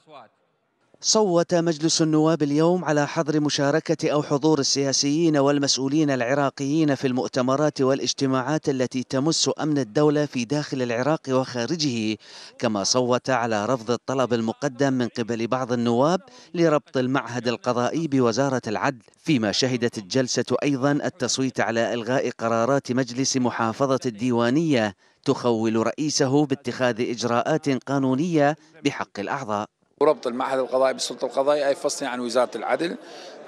الأصوات صوت مجلس النواب اليوم على حظر مشاركة أو حضور السياسيين والمسؤولين العراقيين في المؤتمرات والاجتماعات التي تمس أمن الدولة في داخل العراق وخارجه كما صوت على رفض الطلب المقدم من قبل بعض النواب لربط المعهد القضائي بوزارة العدل فيما شهدت الجلسة أيضا التصويت على إلغاء قرارات مجلس محافظة الديوانية تخول رئيسه باتخاذ إجراءات قانونية بحق الأعضاء وربط المعهد القضائي بالسلطة القضائية أي فصل عن وزارة العدل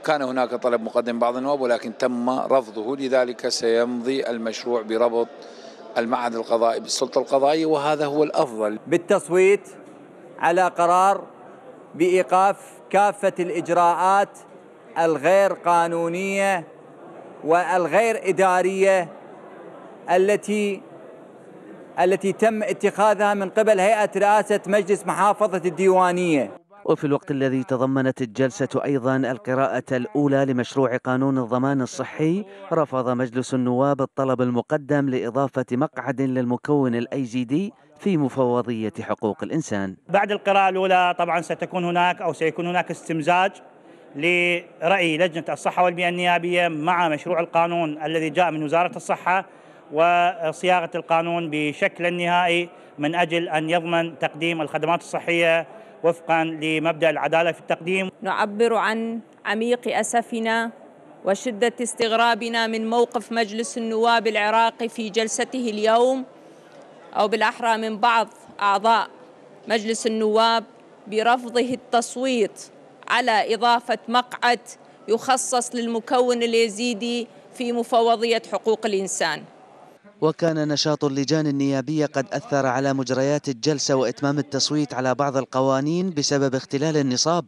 كان هناك طلب مقدم بعض النواب ولكن تم رفضه لذلك سيمضي المشروع بربط المعهد القضائي بالسلطة القضائية وهذا هو الأفضل بالتصويت على قرار بإيقاف كافة الإجراءات الغير قانونية والغير إدارية التي التي تم اتخاذها من قبل هيئة رئاسة مجلس محافظة الديوانية وفي الوقت الذي تضمنت الجلسة أيضا القراءة الأولى لمشروع قانون الضمان الصحي رفض مجلس النواب الطلب المقدم لإضافة مقعد للمكون الأي جي دي في مفوضية حقوق الإنسان بعد القراءة الأولى طبعا ستكون هناك أو سيكون هناك استمزاج لرأي لجنة الصحة والبيئة النيابية مع مشروع القانون الذي جاء من وزارة الصحة وصياغه القانون بشكل نهائي من اجل ان يضمن تقديم الخدمات الصحيه وفقا لمبدا العداله في التقديم. نعبر عن عميق اسفنا وشده استغرابنا من موقف مجلس النواب العراقي في جلسته اليوم او بالاحرى من بعض اعضاء مجلس النواب برفضه التصويت على اضافه مقعد يخصص للمكون اليزيدي في مفوضيه حقوق الانسان. وكان نشاط اللجان النيابية قد أثر على مجريات الجلسة وإتمام التصويت على بعض القوانين بسبب اختلال النصاب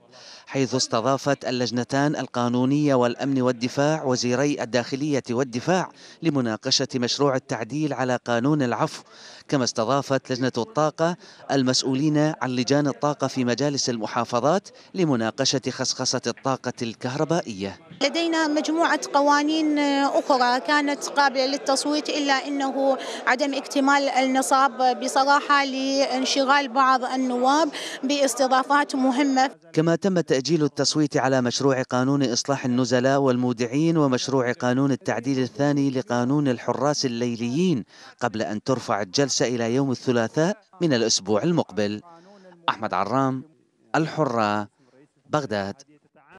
حيث استضافت اللجنتان القانونية والأمن والدفاع وزيري الداخلية والدفاع لمناقشة مشروع التعديل على قانون العفو كما استضافت لجنة الطاقة المسؤولين عن لجان الطاقة في مجالس المحافظات لمناقشة خصخصة الطاقة الكهربائية لدينا مجموعة قوانين أخرى كانت قابلة للتصويت إلا أن أنه عدم اكتمال النصاب بصراحة لانشغال بعض النواب باستضافات مهمة كما تم تأجيل التصويت على مشروع قانون إصلاح النزلاء والمودعين ومشروع قانون التعديل الثاني لقانون الحراس الليليين قبل أن ترفع الجلسة إلى يوم الثلاثاء من الأسبوع المقبل أحمد عرام الحرة بغداد